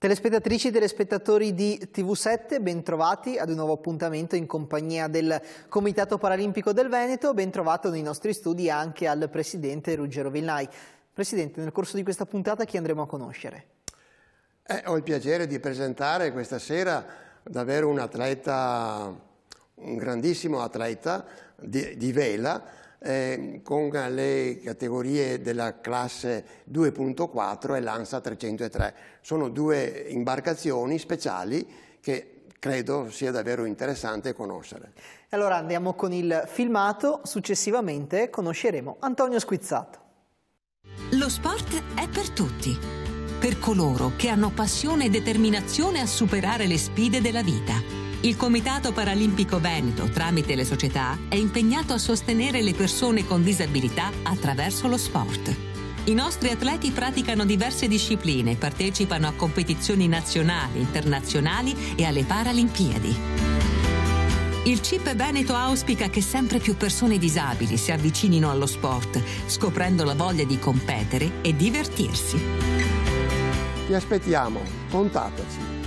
Telespettatrici e telespettatori di TV7, bentrovati ad un nuovo appuntamento in compagnia del Comitato Paralimpico del Veneto, bentrovato nei nostri studi anche al Presidente Ruggero Villai. Presidente, nel corso di questa puntata chi andremo a conoscere? Eh, ho il piacere di presentare questa sera davvero un atleta, un grandissimo atleta di, di vela, eh, con le categorie della classe 2.4 e l'ANSA 303. Sono due imbarcazioni speciali che credo sia davvero interessante conoscere. Allora andiamo con il filmato, successivamente conosceremo Antonio Squizzato. Lo sport è per tutti, per coloro che hanno passione e determinazione a superare le sfide della vita il Comitato Paralimpico Veneto, tramite le società, è impegnato a sostenere le persone con disabilità attraverso lo sport. I nostri atleti praticano diverse discipline, partecipano a competizioni nazionali, internazionali e alle Paralimpiadi. Il CIP Veneto auspica che sempre più persone disabili si avvicinino allo sport, scoprendo la voglia di competere e divertirsi. Ti aspettiamo, contattaci.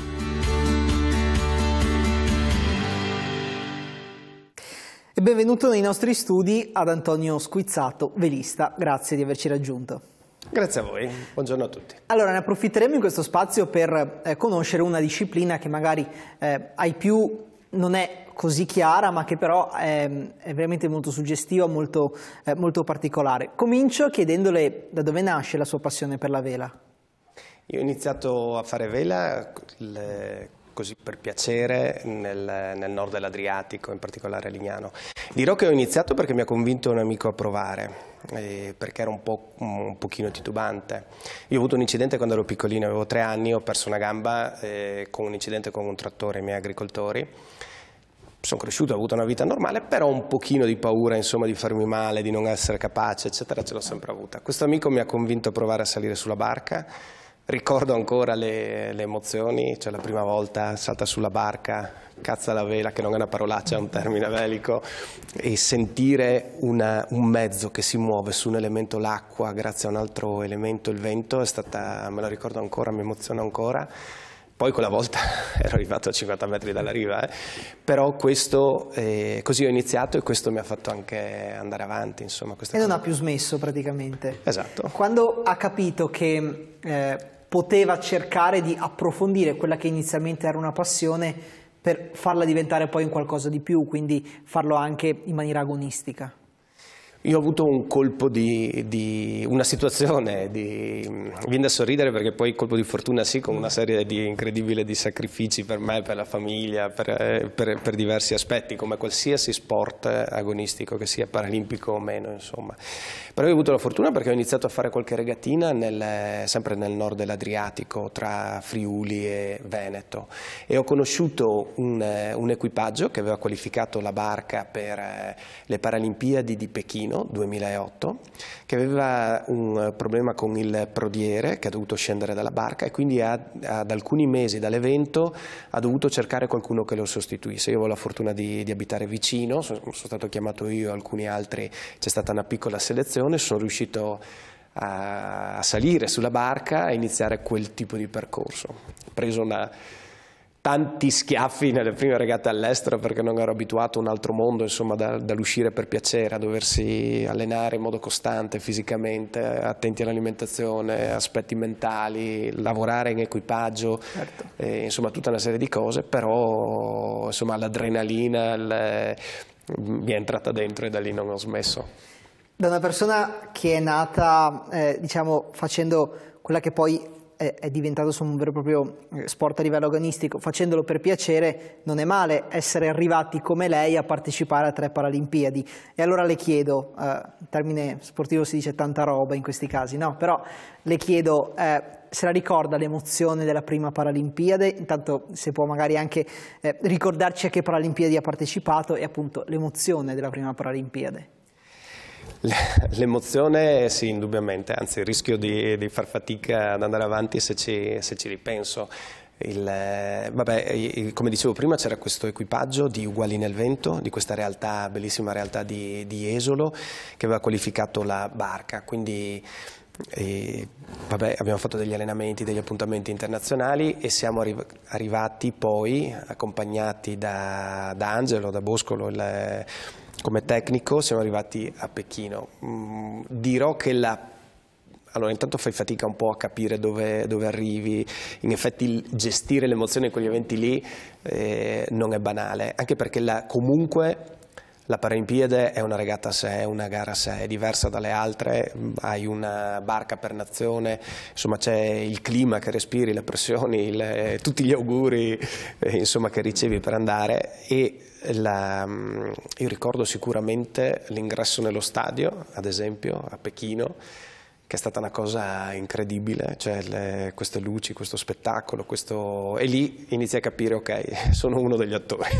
benvenuto nei nostri studi ad Antonio Squizzato, velista. Grazie di averci raggiunto. Grazie a voi, buongiorno a tutti. Allora, ne approfitteremo in questo spazio per eh, conoscere una disciplina che magari eh, ai più non è così chiara, ma che però è, ehm, è veramente molto suggestiva, molto, eh, molto particolare. Comincio chiedendole da dove nasce la sua passione per la vela. Io ho iniziato a fare vela così per piacere nel, nel nord dell'Adriatico, in particolare a Lignano. Dirò che ho iniziato perché mi ha convinto un amico a provare, eh, perché era un, po', un pochino titubante. Io ho avuto un incidente quando ero piccolino, avevo tre anni, ho perso una gamba eh, con un incidente con un trattore, i miei agricoltori. Sono cresciuto, ho avuto una vita normale, però un pochino di paura insomma, di farmi male, di non essere capace, eccetera, ce l'ho sempre avuta. Questo amico mi ha convinto a provare a salire sulla barca Ricordo ancora le, le, emozioni, cioè la prima volta salta sulla barca, cazza la vela, che non è una parolaccia, è un termine velico, e sentire una, un mezzo che si muove su un elemento l'acqua grazie a un altro elemento, il vento, è stata, me lo ricordo ancora, mi emoziona ancora. Poi quella volta ero arrivato a 50 metri dalla riva, eh. però questo, eh, così ho iniziato e questo mi ha fatto anche andare avanti. Insomma, e cosa. non ha più smesso praticamente. Esatto. Quando ha capito che eh, poteva cercare di approfondire quella che inizialmente era una passione per farla diventare poi un qualcosa di più, quindi farlo anche in maniera agonistica. Io ho avuto un colpo di, di una situazione, di, mm, viene da sorridere perché poi colpo di fortuna sì, con una serie di incredibile di sacrifici per me, per la famiglia, per, eh, per, per diversi aspetti, come qualsiasi sport agonistico, che sia paralimpico o meno, insomma. Però io ho avuto la fortuna perché ho iniziato a fare qualche regatina nel, sempre nel nord dell'Adriatico, tra Friuli e Veneto, e ho conosciuto un, eh, un equipaggio che aveva qualificato la barca per eh, le Paralimpiadi di Pechino, Torino 2008 che aveva un problema con il prodiere che ha dovuto scendere dalla barca e quindi ad alcuni mesi dall'evento ha dovuto cercare qualcuno che lo sostituisse. Io avevo la fortuna di, di abitare vicino, sono, sono stato chiamato io e alcuni altri, c'è stata una piccola selezione, sono riuscito a salire sulla barca e iniziare quel tipo di percorso. Ho preso una tanti schiaffi nelle prime regate all'estero perché non ero abituato a un altro mondo, insomma, da, dall'uscire per piacere, a doversi allenare in modo costante fisicamente, attenti all'alimentazione, aspetti mentali, lavorare in equipaggio, certo. eh, insomma, tutta una serie di cose, però insomma, l'adrenalina le... mi è entrata dentro e da lì non ho smesso. Da una persona che è nata, eh, diciamo, facendo quella che poi è, è diventato un vero e proprio eh, sport a livello agonistico. Facendolo per piacere non è male essere arrivati come lei a partecipare a tre Paralimpiadi. E allora le chiedo, eh, termine sportivo si dice tanta roba in questi casi, no? Però le chiedo... Eh, se la ricorda l'emozione della prima Paralimpiade, intanto se può magari anche eh, ricordarci a che Paralimpiadi ha partecipato e appunto l'emozione della prima Paralimpiade. L'emozione sì, indubbiamente, anzi rischio di, di, far fatica ad andare avanti se ci, se ci ripenso. Il, eh, vabbè, come dicevo prima c'era questo equipaggio di Uguali nel Vento, di questa realtà, bellissima realtà di, di Esolo, che aveva qualificato la barca, quindi e, eh, vabbè, abbiamo fatto degli allenamenti, degli appuntamenti internazionali e siamo arri arrivati poi accompagnati da, da Angelo, da Boscolo, il, come tecnico siamo arrivati a Pechino. Mm, dirò che la allora, intanto fai fatica un po' a capire dove, dove arrivi. In effetti, gestire l'emozione in quegli eventi lì eh, non è banale, anche perché la, comunque la Paralimpiade è una regata a sé, è una gara a sé, è diversa dalle altre, mm, hai una barca per nazione, insomma c'è il clima che respiri, le pressioni, le, tutti gli auguri eh, insomma, che ricevi per andare e la, mm, io ricordo sicuramente l'ingresso nello stadio, ad esempio a Pechino, che è stata una cosa incredibile, cioè le, queste luci, questo spettacolo, questo... e lì inizi a capire, ok, sono uno degli attori.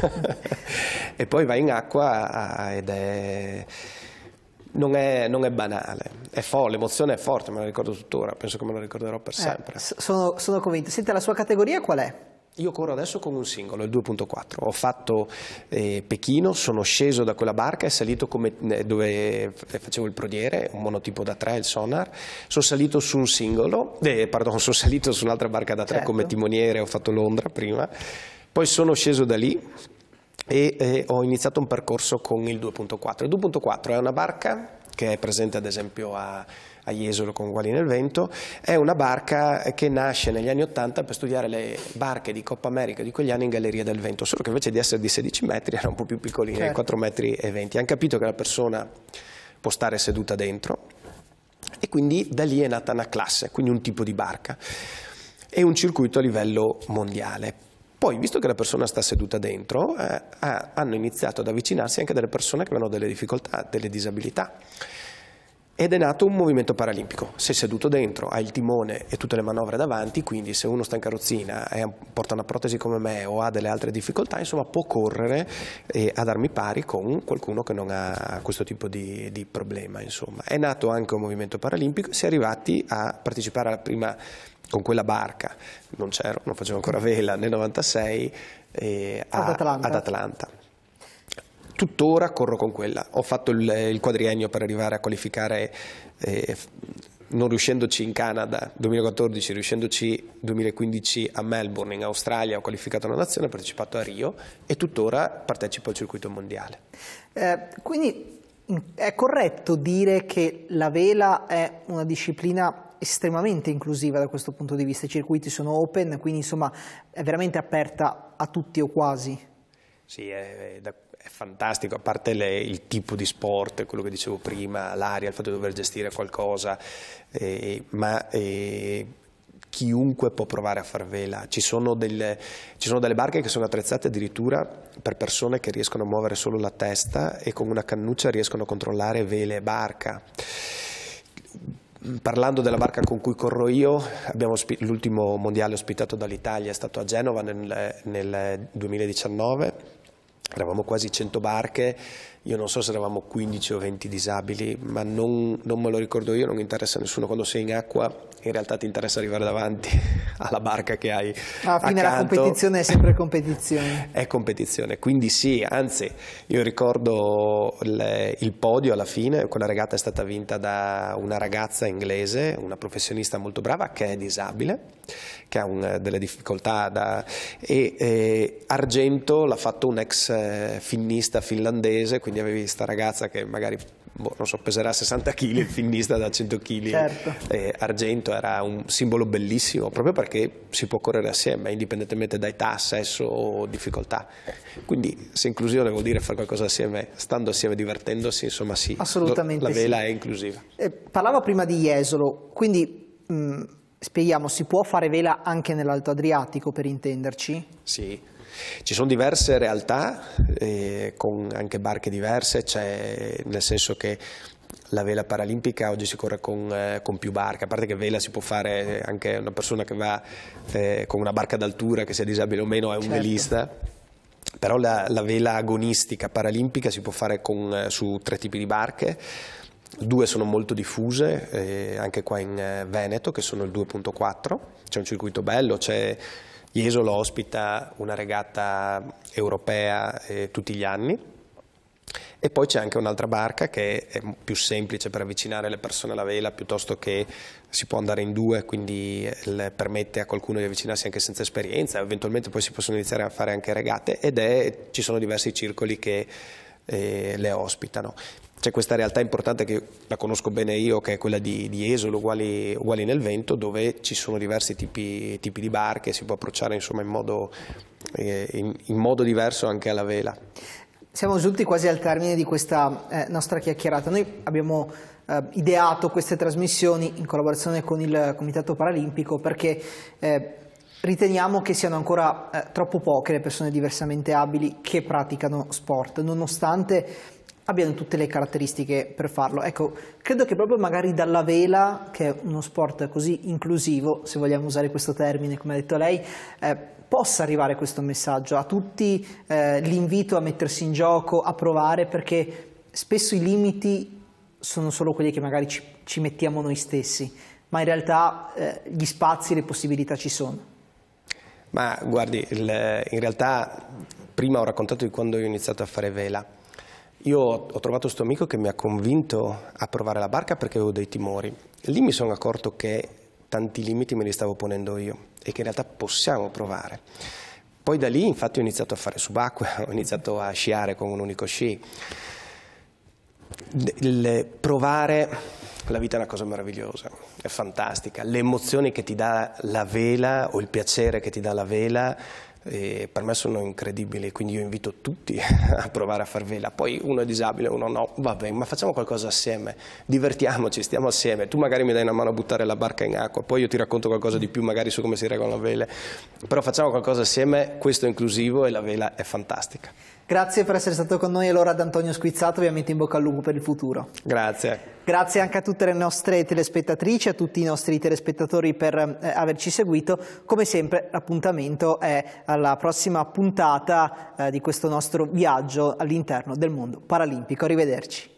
e poi vai in acqua ed è... Non è, non è, banale, è folle, l'emozione è forte, me la ricordo tuttora, penso che me la ricorderò per eh, sempre. Eh, sono, sono convinto. Senta, la sua categoria qual è? Io corro adesso con un singolo, il 2.4. Ho fatto eh, Pechino, sono sceso da quella barca e salito come, eh, dove facevo il prodiere, un monotipo da tre, il sonar. Sono salito su un singolo, eh, pardon, sono salito su un'altra barca da tre certo. come timoniere, ho fatto Londra prima. Poi sono sceso da lì e eh, ho iniziato un percorso con il 2.4. Il 2.4 è una barca che è presente ad esempio a a Jesolo con Guali nel Vento, è una barca che nasce negli anni Ottanta per studiare le barche di Coppa America di quegli anni in Galleria del Vento, solo che invece di essere di 16 metri era un po' più piccolina, certo. 4 metri e 20. Hanno capito che la persona può stare seduta dentro e quindi da lì è nata una classe, quindi un tipo di barca e un circuito a livello mondiale. Poi, visto che la persona sta seduta dentro, eh, hanno iniziato ad avvicinarsi anche delle persone che avevano delle difficoltà, delle disabilità ed è nato un movimento paralimpico. Sei seduto dentro, hai il timone e tutte le manovre davanti, quindi se uno sta in carrozzina e porta una protesi come me o ha delle altre difficoltà, insomma può correre eh, ad armi pari con qualcuno che non ha questo tipo di, di problema. Insomma. È nato anche un movimento paralimpico, si è arrivati a partecipare alla prima con quella barca, non c'ero, non facevo ancora vela, nel 96 eh, a, ad Atlanta. Ad Atlanta tuttora corro con quella. Ho fatto il, il quadriennio per arrivare a qualificare eh, non riuscendoci in Canada 2014, riuscendoci 2015 a Melbourne, in Australia, ho qualificato la nazione, ho partecipato a Rio e tuttora partecipo al circuito mondiale. Eh, quindi è corretto dire che la vela è una disciplina estremamente inclusiva da questo punto di vista, i circuiti sono open, quindi insomma è veramente aperta a tutti o quasi. Sì, è, è da è fantastico, a parte le, il tipo di sport, quello che dicevo prima, l'aria, il fatto di dover gestire qualcosa, eh, ma... Eh, chiunque può provare a far vela. Ci sono, delle, ci sono, delle, barche che sono attrezzate addirittura per persone che riescono a muovere solo la testa e con una cannuccia riescono a controllare vele e barca. Parlando della barca con cui corro io, l'ultimo mondiale ospitato dall'Italia è stato a Genova nel, eh, nel 2019 eh, Eravamo quasi 100 barche, io non so se eravamo 15 o 20 disabili, ma non, non, me lo ricordo io, non interessa a nessuno. Quando sei in acqua in realtà ti interessa arrivare davanti alla barca che hai. Ma ah, Alla fine la competizione è sempre competizione. è competizione, quindi sì, anzi io ricordo il, il podio alla fine, quella regata è stata vinta da una ragazza inglese, una professionista molto brava che è disabile, che ha un, delle difficoltà da, e eh, Argento l'ha fatto un ex eh, finnista finlandese, quindi avevi questa ragazza che magari boh, non so, peserà 60 kg, il finnista da 100 kg. Certo. Eh, argento era un simbolo bellissimo, proprio perché si può correre assieme, indipendentemente da età, sesso o difficoltà. Quindi se inclusione vuol dire fare qualcosa assieme, stando assieme, divertendosi, insomma sì, Assolutamente la vela sì. è inclusiva. Eh, parlavo prima di Jesolo, quindi... Mh, mm, spieghiamo, si può fare vela anche nell'Alto Adriatico per intenderci? Sì, ci sono diverse realtà, eh, con anche barche diverse, cioè, nel senso che la vela paralimpica oggi si corre con, eh, con, più barche, a parte che vela si può fare eh, anche una persona che va eh, con una barca d'altura, che sia disabile o meno, è un certo. velista. Però la, la, vela agonistica paralimpica si può fare con, eh, su tre tipi di barche, due sono molto diffuse, eh, anche qua in eh, Veneto, che sono il 2.4, c'è un circuito bello, c'è Jesolo ospita una regata europea eh, tutti gli anni e poi c'è anche un'altra barca che è più semplice per avvicinare le persone alla vela piuttosto che si può andare in due, quindi eh, permette a qualcuno di avvicinarsi anche senza esperienza, eventualmente poi si possono iniziare a fare anche regate ed è, ci sono diversi circoli che eh, le ospitano. C'è questa realtà importante che la conosco bene io, che è quella di, di Esolo, uguali, uguali, nel vento, dove ci sono diversi tipi, tipi di barche, si può approcciare insomma, in, modo, eh, in, in modo diverso anche alla vela. Siamo giunti quasi al termine di questa eh, nostra chiacchierata. Noi abbiamo eh, ideato queste trasmissioni in collaborazione con il Comitato Paralimpico perché eh, riteniamo che siano ancora eh, troppo poche le persone diversamente abili che praticano sport, nonostante abbiano tutte le caratteristiche per farlo. Ecco, credo che proprio magari dalla vela, che è uno sport così inclusivo, se vogliamo usare questo termine, come ha detto lei, eh, possa arrivare questo messaggio a tutti, eh, l'invito a mettersi in gioco, a provare, perché spesso i limiti sono solo quelli che magari ci, ci mettiamo noi stessi, ma in realtà eh, gli spazi le possibilità ci sono. Ma guardi, il, in realtà prima ho raccontato di quando ho iniziato a fare vela. Io ho trovato questo amico che mi ha convinto a provare la barca perché avevo dei timori. Lì mi sono accorto che tanti limiti me li stavo ponendo io e che in realtà possiamo provare. Poi da lì infatti ho iniziato a fare subacquea, ho iniziato a sciare con un unico sci. Il provare la vita è una cosa meravigliosa, è fantastica. Le emozioni che ti dà la vela o il piacere che ti dà la vela e per me sono incredibili, quindi io invito tutti a provare a far vela. Poi uno è disabile, uno no, va bene, ma facciamo qualcosa assieme, divertiamoci, stiamo assieme. Tu magari mi dai una mano a buttare la barca in acqua, poi io ti racconto qualcosa di più magari su come si regolano vele, però facciamo qualcosa assieme, questo è inclusivo e la vela è fantastica. Grazie per essere stato con noi allora ad Antonio Squizzato, ovviamente in bocca al lupo per il futuro. Grazie. Grazie anche a tutte le nostre telespettatrici, a tutti i nostri telespettatori per eh, averci seguito. Come sempre l'appuntamento è alla prossima puntata eh, di questo nostro viaggio all'interno del mondo paralimpico. Arrivederci.